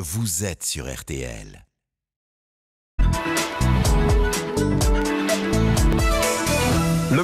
Vous êtes sur RTL.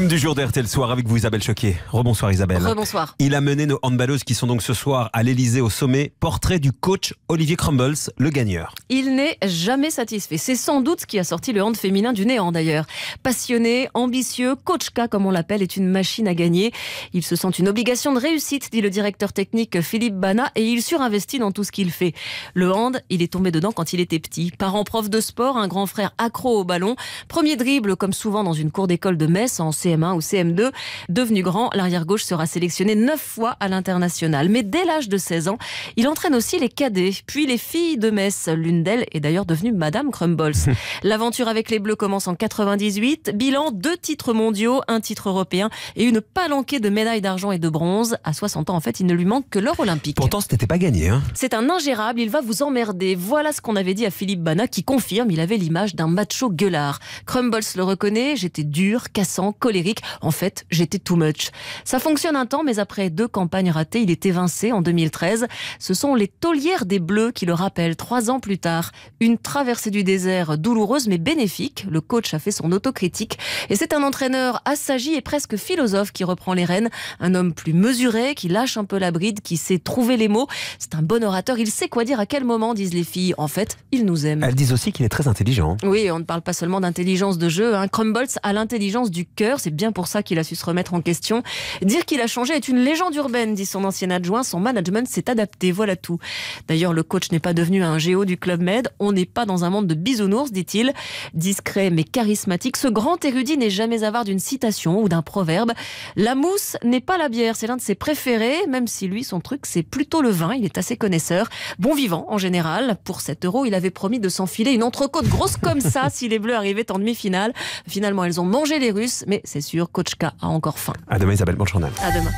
du jour d'RTL Soir avec vous Isabelle Choquet. Rebonsoir Isabelle. Rebonsoir. Il a mené nos handballeuses qui sont donc ce soir à l'Elysée au sommet. Portrait du coach Olivier Crumbles, le gagneur. Il n'est jamais satisfait. C'est sans doute ce qui a sorti le hand féminin du néant d'ailleurs. Passionné, ambitieux, coach comme on l'appelle est une machine à gagner. Il se sent une obligation de réussite, dit le directeur technique Philippe Bana, et il surinvestit dans tout ce qu'il fait. Le hand, il est tombé dedans quand il était petit. Parent prof de sport, un grand frère accro au ballon. Premier dribble comme souvent dans une cour d'école de Metz en CM CM1 ou CM2. Devenu grand, l'arrière-gauche sera sélectionné neuf fois à l'international. Mais dès l'âge de 16 ans, il entraîne aussi les cadets, puis les filles de Metz. L'une d'elles est d'ailleurs devenue Madame Crumbles. L'aventure avec les Bleus commence en 98. Bilan, deux titres mondiaux, un titre européen et une palanquée de médailles d'argent et de bronze. À 60 ans, en fait, il ne lui manque que l'or olympique. Pourtant, ce n'était pas gagné. Hein. C'est un ingérable, il va vous emmerder. Voilà ce qu'on avait dit à Philippe Bana qui confirme, il avait l'image d'un macho gueulard. Crumbles le reconnaît, j'étais dur, cassant, colérique en fait, j'étais too much. Ça fonctionne un temps, mais après deux campagnes ratées, il est évincé en 2013. Ce sont les taulières des Bleus qui le rappellent trois ans plus tard. Une traversée du désert douloureuse mais bénéfique. Le coach a fait son autocritique. Et c'est un entraîneur assagi et presque philosophe qui reprend les rênes. Un homme plus mesuré, qui lâche un peu la bride, qui sait trouver les mots. C'est un bon orateur. Il sait quoi dire à quel moment, disent les filles. En fait, il nous aime. Elles disent aussi qu'il est très intelligent. Hein. Oui, on ne parle pas seulement d'intelligence de jeu. Hein. Crumbles a l'intelligence du cœur bien pour ça qu'il a su se remettre en question. Dire qu'il a changé est une légende urbaine, dit son ancien adjoint. Son management s'est adapté, voilà tout. D'ailleurs, le coach n'est pas devenu un géo du Club Med. On n'est pas dans un monde de bisounours, dit-il. Discret mais charismatique, ce grand érudit n'est jamais avare d'une citation ou d'un proverbe. La mousse n'est pas la bière, c'est l'un de ses préférés, même si lui, son truc, c'est plutôt le vin. Il est assez connaisseur. Bon vivant, en général. Pour 7 euros, il avait promis de s'enfiler une entrecôte grosse comme ça si les Bleus arrivaient en demi-finale. Finalement, elles ont mangé les Russes, mais c'est blessure. Coach a encore faim. À demain Isabelle, bon journal. À demain.